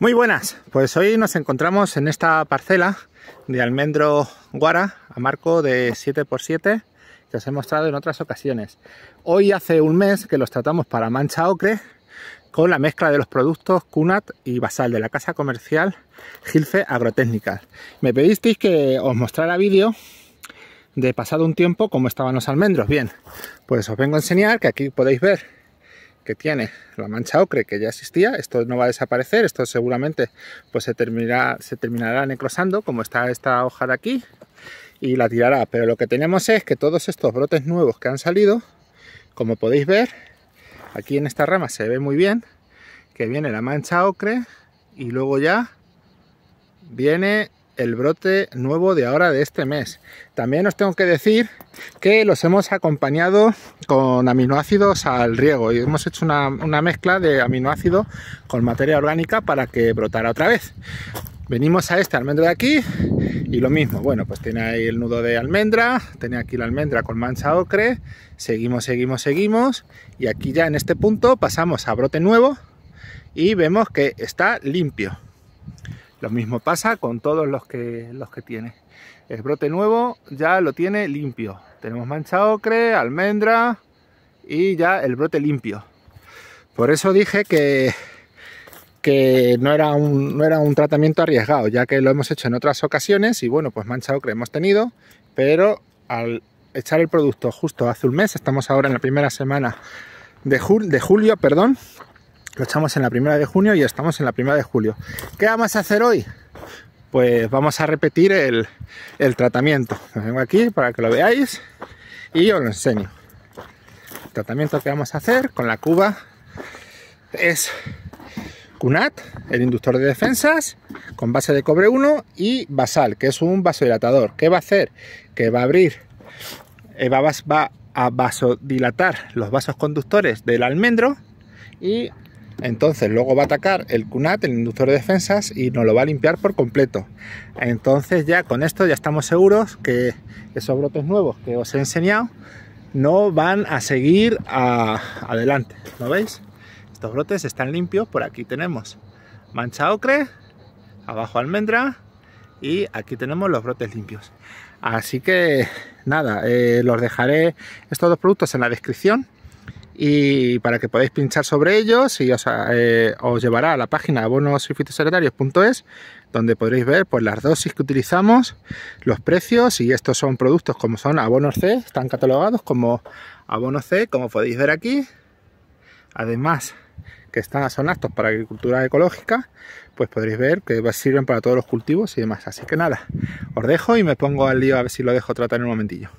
Muy buenas, pues hoy nos encontramos en esta parcela de almendro guara a marco de 7x7 que os he mostrado en otras ocasiones. Hoy hace un mes que los tratamos para mancha ocre con la mezcla de los productos Cunat y Basal de la casa comercial Gilfe agrotécnica Me pedisteis que os mostrara vídeo de pasado un tiempo cómo estaban los almendros. Bien, pues os vengo a enseñar que aquí podéis ver que tiene la mancha ocre que ya existía, esto no va a desaparecer, esto seguramente pues se terminará, se terminará necrosando como está esta hoja de aquí y la tirará, pero lo que tenemos es que todos estos brotes nuevos que han salido, como podéis ver, aquí en esta rama se ve muy bien que viene la mancha ocre y luego ya viene el brote nuevo de ahora de este mes. También os tengo que decir que los hemos acompañado con aminoácidos al riego y hemos hecho una, mezcla de aminoácido con materia orgánica para que brotara otra vez. Venimos a este almendro de aquí y lo mismo, bueno, pues tiene ahí el nudo de almendra, tiene aquí la almendra con mancha ocre, seguimos, seguimos, seguimos y aquí ya en este punto pasamos a brote nuevo y vemos que está limpio. Lo mismo pasa con todos los que, los que tiene. El brote nuevo ya lo tiene limpio. Tenemos mancha ocre, almendra y ya el brote limpio. Por eso dije que, que no era, un, no era un tratamiento arriesgado, ya que lo hemos hecho en otras ocasiones y bueno, pues mancha ocre hemos tenido, pero al echar el producto justo hace un mes, estamos ahora en la primera semana de, de julio perdón, lo echamos en la primera de junio y estamos en la primera de julio. ¿Qué vamos a hacer hoy? Pues vamos a repetir el, tratamiento. Lo vengo aquí para que lo veáis y os lo enseño. El tratamiento que vamos a hacer con la cuba es CUNAT, el inductor de defensas, con base de cobre 1 y basal, que es un vasodilatador. ¿Qué va a hacer? Que va a abrir, eh, va, a vasodilatar los vasos conductores del almendro y entonces luego va a atacar el CUNAT, el inductor de defensas, y nos lo va a limpiar por completo. Entonces ya con esto ya estamos seguros que esos brotes nuevos que os he enseñado no van a seguir adelante. ¿Lo veis? Estos brotes están limpios. Por aquí tenemos mancha ocre, abajo almendra y aquí tenemos los brotes limpios. Así que nada, eh, los dejaré estos dos productos en la descripción y para que podáis pinchar sobre ellos y os, eh, llevará a la página abonosyfitosecretarios.es donde podréis ver pues, las dosis que utilizamos, los precios y estos son productos como son abonos C, están catalogados como abonos C, como podéis ver aquí. Además que están, son aptos para agricultura ecológica, pues podréis ver que sirven para todos los cultivos y demás. Así que nada, os dejo y me pongo al lío a ver si lo dejo tratar en un momentillo.